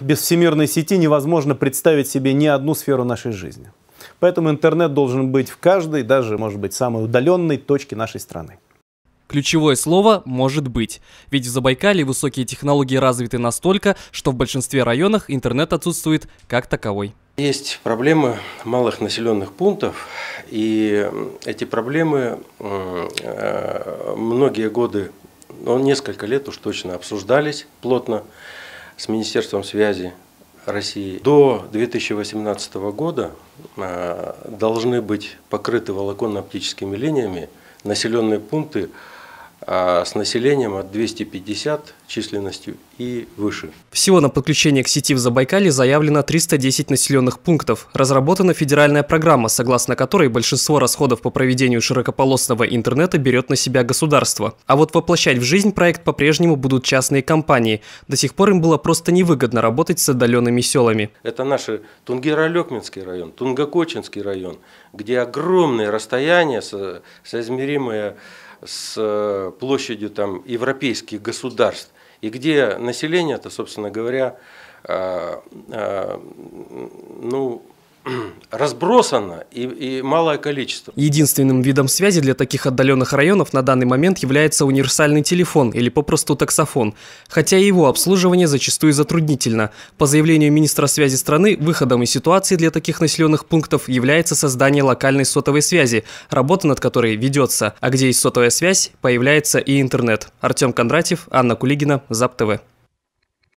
Без всемирной сети невозможно представить себе ни одну сферу нашей жизни. Поэтому интернет должен быть в каждой, даже, может быть, самой удаленной точке нашей страны. Ключевое слово «может быть». Ведь в Забайкале высокие технологии развиты настолько, что в большинстве районах интернет отсутствует как таковой. Есть проблемы малых населенных пунктов, и эти проблемы э, многие годы, ну, несколько лет уж точно обсуждались плотно с Министерством связи России до 2018 года а, должны быть покрыты волоконно-оптическими линиями населенные пункты а, с населением от 250 численностью и выше. Всего на подключение к сети в Забайкале заявлено 310 населенных пунктов. Разработана федеральная программа, согласно которой большинство расходов по проведению широкополосного интернета берет на себя государство. А вот воплощать в жизнь проект по-прежнему будут частные компании. До сих пор им было просто невыгодно работать с отдаленными селами. Это наш тунгеро район, Тунгокочинский район, где огромные расстояния, соизмеримые с э, площадью там, европейских государств, и где население это собственно говоря, э, э, ну, разбросано и, и малое количество. Единственным видом связи для таких отдаленных районов на данный момент является универсальный телефон или попросту таксофон, хотя его обслуживание зачастую затруднительно. По заявлению министра связи страны, выходом из ситуации для таких населенных пунктов является создание локальной сотовой связи, работа над которой ведется, а где есть сотовая связь, появляется и интернет. Артем Кондратьев, Анна Кулигина, ЗАП ТВ.